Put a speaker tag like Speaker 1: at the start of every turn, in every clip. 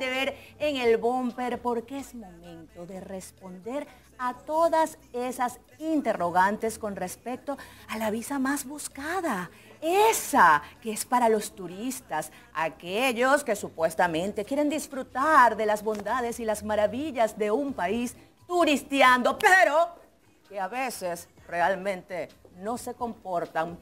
Speaker 1: de ver en el bumper porque es momento de responder a todas esas interrogantes con respecto a la visa más buscada. Esa que es para los turistas, aquellos que supuestamente quieren disfrutar de las bondades y las maravillas de un país turisteando, pero que a veces realmente no se comportan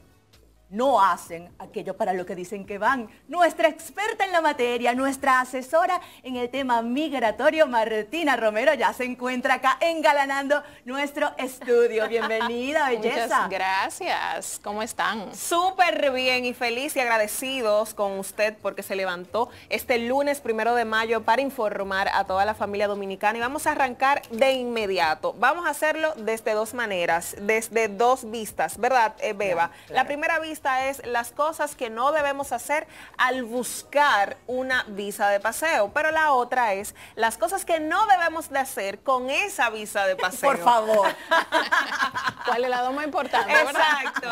Speaker 1: no hacen aquello para lo que dicen que van. Nuestra experta en la materia, nuestra asesora en el tema migratorio, Martina Romero, ya se encuentra acá engalanando nuestro estudio. Bienvenida, belleza. Muchas
Speaker 2: gracias.
Speaker 3: ¿Cómo están? Súper bien y feliz y agradecidos con usted porque se levantó este lunes primero de mayo para informar a toda la familia dominicana y vamos a arrancar de inmediato. Vamos a hacerlo desde dos maneras, desde dos vistas, ¿verdad, eh, Beba? La primera vista es las cosas que no debemos hacer al buscar una visa de paseo, pero la otra es las cosas que no debemos de hacer con esa visa de paseo. Por favor. ¿Cuál es la dos más importante? Exacto.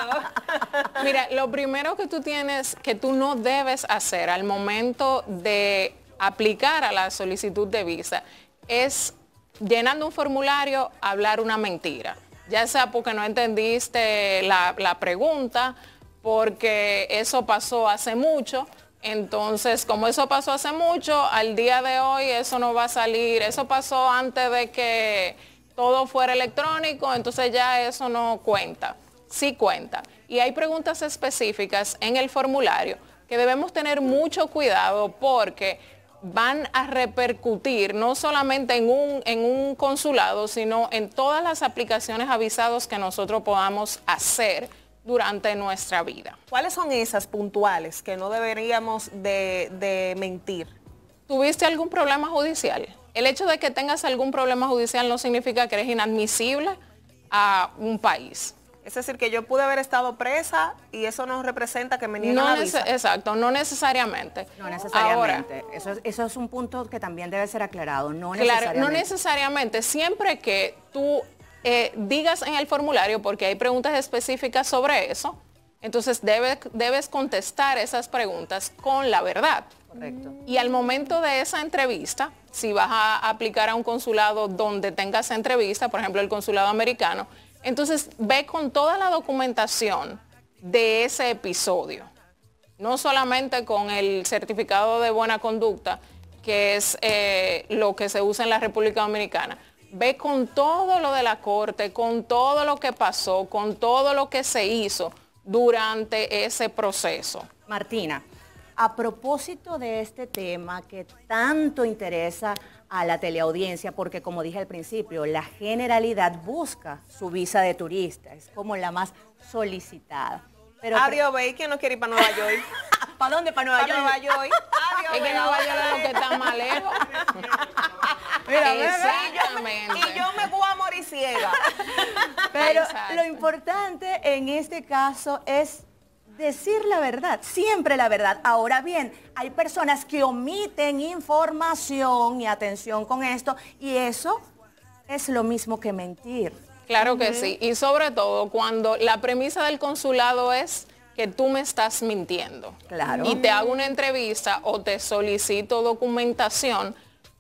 Speaker 2: Mira, lo primero que tú tienes, que tú no debes hacer al momento de aplicar a la solicitud de visa, es llenando un formulario, hablar una mentira ya sea porque no entendiste la, pregunta porque eso pasó hace mucho. Entonces, como eso pasó hace mucho, al día de hoy eso no va a salir. Eso pasó antes de que todo fuera electrónico, entonces ya eso no cuenta. Sí cuenta. Y hay preguntas específicas en el formulario que debemos tener mucho cuidado porque van a repercutir no solamente en un, en un consulado, sino en todas las aplicaciones avisados que nosotros podamos hacer durante nuestra vida. ¿Cuáles son esas puntuales que no deberíamos de, mentir? ¿Tuviste algún problema judicial? El hecho de que tengas algún problema judicial no significa que eres inadmisible a un país. Es decir, que yo pude haber estado presa y eso no representa que me niegan la visa. Exacto, no necesariamente. No necesariamente. eso, es, un punto que también debe ser aclarado. No no necesariamente. Siempre que tú eh, digas en el formulario, porque hay preguntas específicas sobre eso, entonces debes, contestar esas preguntas con la verdad. Correcto. Y al momento de esa entrevista, si vas a aplicar a un consulado donde tengas entrevista, por ejemplo el consulado americano, entonces ve con toda la documentación de ese episodio, no solamente con el certificado de buena conducta, que es eh, lo que se usa en la República Dominicana, ve con todo lo de la corte, con todo lo que pasó, con todo lo que se hizo durante ese proceso. Martina,
Speaker 1: a propósito de este tema que tanto interesa a la teleaudiencia, porque como dije al principio, la generalidad busca su visa de turista, es como la más solicitada. Adiós,
Speaker 3: ¿quién no quiere ir para Nueva York. ¿Para dónde? Para Nueva York. es que Nueva York es lo que está más lejos. y yo me voy a morir ciega. Pero
Speaker 1: lo importante en este caso es decir la verdad, siempre la verdad. Ahora bien, hay personas que omiten información y atención con esto y eso es lo mismo que mentir.
Speaker 2: Claro que sí, y sobre todo cuando la premisa del consulado es que tú me estás mintiendo. Claro. Y te hago una entrevista o te solicito documentación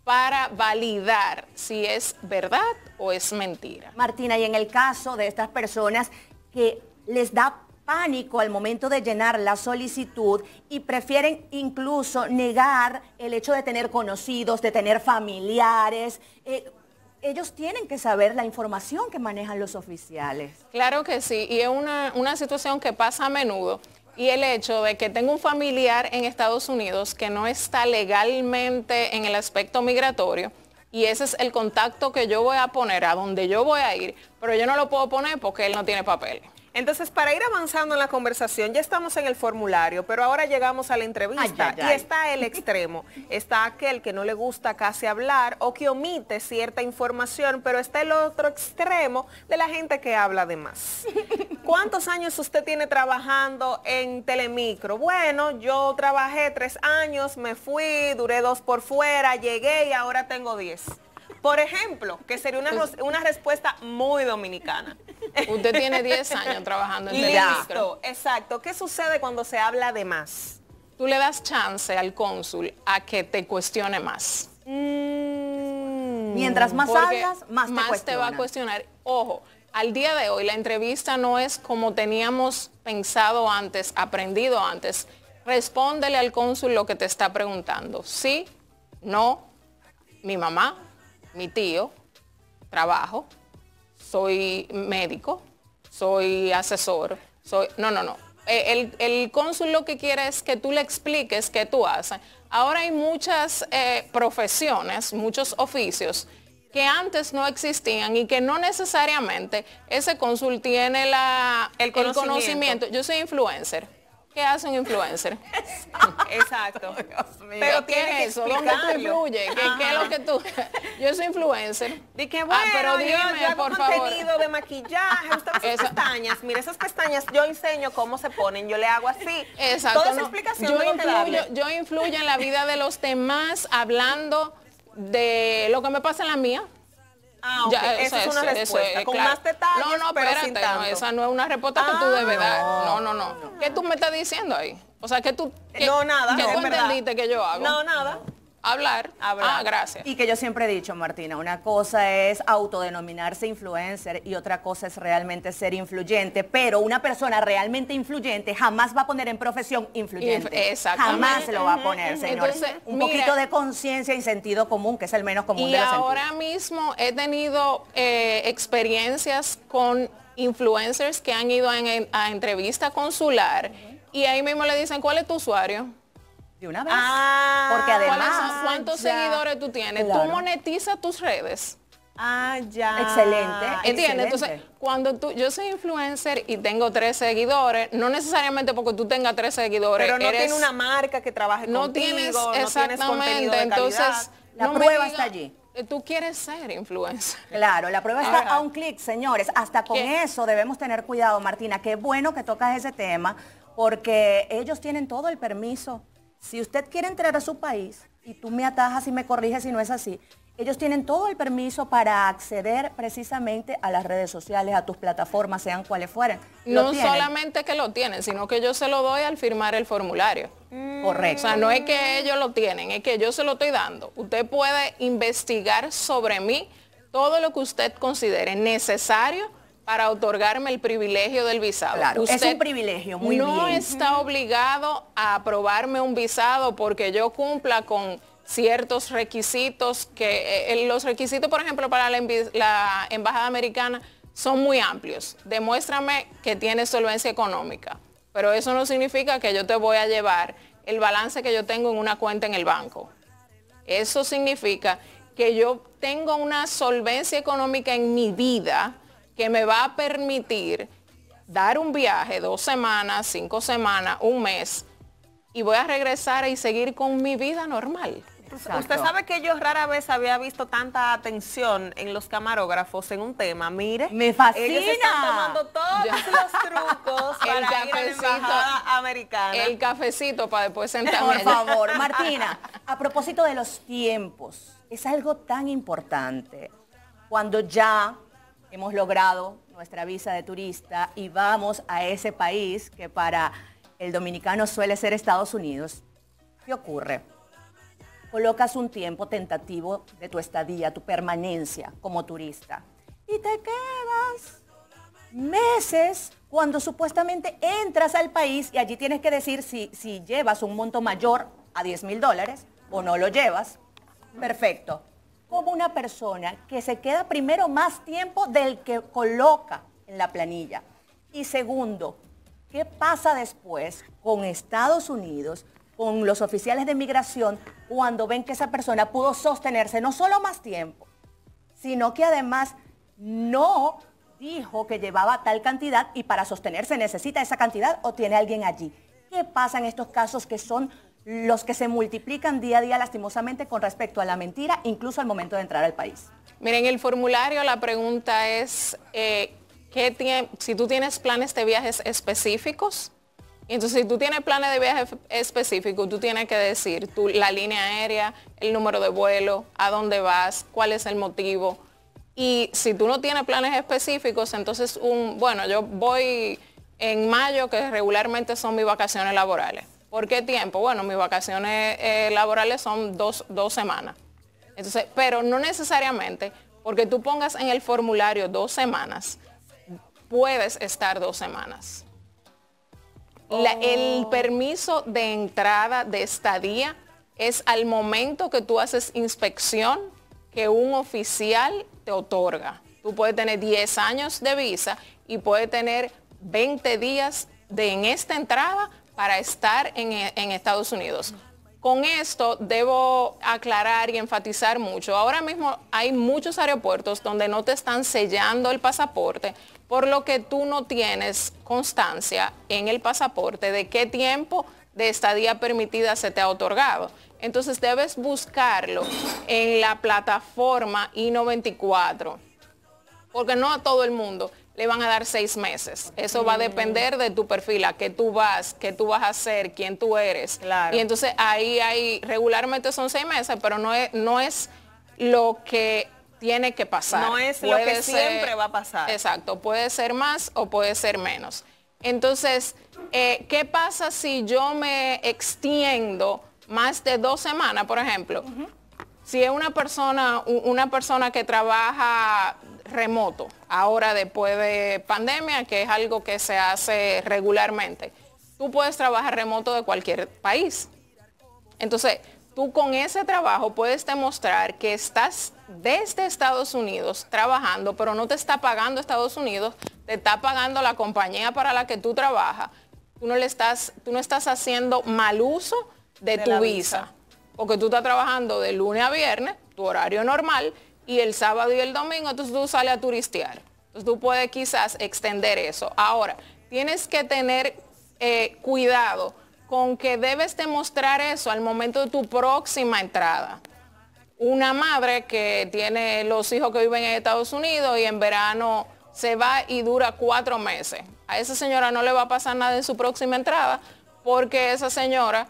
Speaker 2: para validar si es verdad o es mentira. Martina, y en el caso de estas personas que les da
Speaker 1: pánico al momento de llenar la solicitud y prefieren incluso negar el hecho de tener conocidos, de tener familiares. Eh, ellos tienen que saber la información que manejan los oficiales.
Speaker 2: Claro que sí, y es una, una situación que pasa a menudo y el hecho de que tengo un familiar en Estados Unidos que no está legalmente en el aspecto migratorio y ese es el contacto que yo voy a poner, a donde yo voy a ir, pero yo no lo puedo poner porque él no tiene papel. Entonces, para ir avanzando
Speaker 3: en la conversación, ya estamos en el formulario, pero ahora llegamos a la entrevista y está el extremo. Está aquel que no le gusta casi hablar o que omite cierta información, pero está el otro extremo de la gente que habla de más. ¿Cuántos años usted tiene trabajando en Telemicro? Bueno, yo trabajé tres años, me fui, duré dos por fuera, llegué y ahora tengo diez. Por ejemplo, que sería una, una respuesta muy dominicana. Usted tiene 10 años trabajando en Listo, exacto. ¿Qué sucede cuando se habla de más?
Speaker 2: Tú le das chance al cónsul a que te cuestione más. Mm. Mientras más hablas, más te Más te va a cuestionar. Ojo, al día de hoy la entrevista no es como teníamos pensado antes, aprendido antes. Respóndele al cónsul lo que te está preguntando. Sí, no, mi mamá, mi tío, trabajo, soy médico, soy asesor, soy... No, no, no. Eh, el, cónsul lo que quiere es que tú le expliques qué tú haces. Ahora hay muchas eh, profesiones, muchos oficios que antes no existían y que no necesariamente ese cónsul tiene el, conocimiento. Yo soy influencer ¿Qué hace influencer?
Speaker 3: Exacto. Dios mío. Pero ¿qué es eso? ¿Dónde tú influyes? ¿Qué, es lo
Speaker 2: que tú? Yo soy influencer. Di que bueno, ah, pero dime, yo, yo contenido
Speaker 3: favor. de maquillaje, estas pestañas. Mira, esas pestañas yo enseño cómo se ponen, yo le hago así. Exacto. Toda esa explicación yo, influyo, yo
Speaker 2: influyo en la vida de los demás hablando de lo que me pasa en la mía.
Speaker 3: Ah, ya, esa es una respuesta, eh, con más detalles, No, no, pero espérate, no, esa
Speaker 2: no es una respuesta que tú debes ah. dar. No, no, no, ¿Qué tú me estás diciendo ahí? O sea, que tú... no, nada. ¿Qué tú entendiste que yo hago? No, nada.
Speaker 3: Hablar. Hablar.
Speaker 2: Ah, gracias. Y que yo siempre he
Speaker 1: dicho, Martina, una cosa es autodenominarse influencer y otra cosa es realmente ser influyente, pero una persona realmente influyente jamás va a poner en profesión influyente. Exactamente. Jamás lo va a poner, Un poquito de conciencia y sentido común, que es el menos común de ahora
Speaker 2: mismo he tenido eh, experiencias con influencers que han ido a entrevista consular y ahí mismo le dicen, ¿cuál es tu usuario?
Speaker 1: De una vez. Ah, porque
Speaker 2: además. ¿Cuántos seguidores tú tienes? Tú monetizas tus redes. Ah, ya. Excelente. ¿Entiendes? Entonces, cuando tú, yo soy influencer y tengo tres seguidores, no necesariamente porque tú tengas tres seguidores. Pero no tienes una marca que trabaje no contigo, tienes, no tienes contenido entonces, La prueba está allí. Tú quieres ser influencer. Claro,
Speaker 1: la prueba está a un clic, señores. Hasta con eso debemos tener cuidado, Martina. Qué bueno que tocas ese tema, porque ellos tienen todo el permiso si usted quiere entrar a su país, y tú me atajas y me corriges si no es así, ellos tienen todo el permiso para acceder precisamente a las redes sociales, a tus plataformas, sean cuales fueran. No solamente
Speaker 2: que lo tienen, sino que yo se lo doy al firmar el formulario. Mm. Correcto. O sea, no es que ellos lo tienen, es que yo se lo estoy dando. Usted puede investigar sobre mí todo lo que usted considere necesario para otorgarme el privilegio del visado. Claro, es un
Speaker 1: privilegio, muy no bien. No
Speaker 2: está obligado a aprobarme un visado porque yo cumpla con ciertos requisitos que eh, eh, los requisitos, por ejemplo, para la, embajada americana son muy amplios. Demuéstrame que tienes solvencia económica, pero eso no significa que yo te voy a llevar el balance que yo tengo en una cuenta en el banco. Eso significa que yo tengo una solvencia económica en mi vida, que me va a permitir dar un viaje, dos semanas, cinco semanas, un mes, y voy a regresar y seguir con mi vida normal. Usted sabe
Speaker 3: que yo rara vez había visto tanta atención en los camarógrafos en un tema. Mire, me fascina. tomando
Speaker 2: todos los trucos para
Speaker 3: el cafecito, ir la americana. El cafecito para después sentarme. Por favor, Martina,
Speaker 1: a propósito de los tiempos, es algo tan importante. Cuando ya hemos logrado nuestra visa de turista y vamos a ese país que para el dominicano suele ser Estados Unidos. ¿Qué ocurre? Colocas un tiempo tentativo de tu estadía, tu permanencia como turista. Y te quedas meses cuando supuestamente entras al país y allí tienes que decir si, si llevas un monto mayor a 10 mil dólares o no lo llevas. Perfecto como una persona que se queda primero más tiempo del que coloca en la planilla. Y segundo, ¿qué pasa después con Estados Unidos, con los oficiales de migración, cuando ven que esa persona pudo sostenerse no solo más tiempo, sino que además no dijo que llevaba tal cantidad y para sostenerse necesita esa cantidad o tiene alguien allí? ¿Qué pasa en estos casos que son los que se multiplican día a día lastimosamente con respecto a la mentira, incluso al momento de entrar al país. Miren, el formulario, la
Speaker 2: pregunta es, eh, ¿qué tiene, si tú tienes planes de viajes específicos, entonces, si tú tienes planes de viaje específicos, tú tienes que decir la línea aérea, el número de vuelo, a dónde vas, cuál es el motivo. Y si tú no tienes planes específicos, entonces, un, bueno, yo voy en mayo, que regularmente son mis vacaciones laborales. ¿Por qué tiempo? Bueno, mis vacaciones eh, laborales son dos, semanas. Entonces, pero no necesariamente porque tú pongas en el formulario dos semanas, puedes estar dos semanas. el oh. permiso de entrada de estadía es al momento que tú haces inspección que un oficial te otorga. Tú puedes tener 10 años de visa y puedes tener 20 días de en esta entrada para estar en, Estados Unidos. Con esto debo aclarar y enfatizar mucho. Ahora mismo hay muchos aeropuertos donde no te están sellando el pasaporte, por lo que tú no tienes constancia en el pasaporte de qué tiempo de estadía permitida se te ha otorgado. Entonces debes buscarlo en la plataforma I-94, porque no a todo el mundo le van a dar seis meses. Eso va a mm. depender de tu perfil, a qué tú vas, qué tú vas a hacer, quién tú eres. Y entonces ahí hay, regularmente son seis meses, pero no es, no es lo que tiene que pasar. No es lo que siempre va a pasar. Exacto, puede ser más o puede ser menos. Entonces, eh, ¿qué pasa si yo me extiendo más de dos semanas, por ejemplo? Si es una persona, una persona que trabaja remoto, ahora después de pandemia, que es algo que se hace regularmente. Tú puedes trabajar remoto de cualquier país. Entonces, tú con ese trabajo puedes demostrar que estás desde Estados Unidos trabajando, pero no te está pagando Estados Unidos, te está pagando la compañía para la que tú trabajas. Tú no, le estás, tú no estás haciendo mal uso de, tu visa, porque tú estás trabajando de lunes a viernes, tu horario normal, y el sábado y el domingo, entonces tú sales a turistear. Entonces tú puedes quizás extender eso. Ahora, tienes que tener eh, cuidado con que debes demostrar eso al momento de tu próxima entrada. Una madre que tiene los hijos que viven en Estados Unidos y en verano se va y dura cuatro meses. A esa señora no le va a pasar nada en su próxima entrada porque esa señora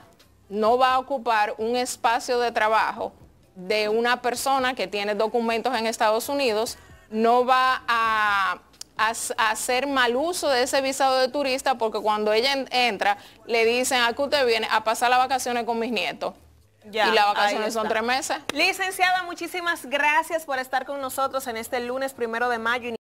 Speaker 2: no va a ocupar un espacio de trabajo de una persona que tiene documentos en Estados Unidos no va a, hacer mal uso de ese visado de turista porque cuando ella entra le dicen, ¿a ah, que usted viene? A pasar las vacaciones con mis nietos.
Speaker 3: y las vacaciones son tres
Speaker 2: meses. Licenciada, muchísimas gracias por estar con nosotros en este lunes
Speaker 3: primero de mayo.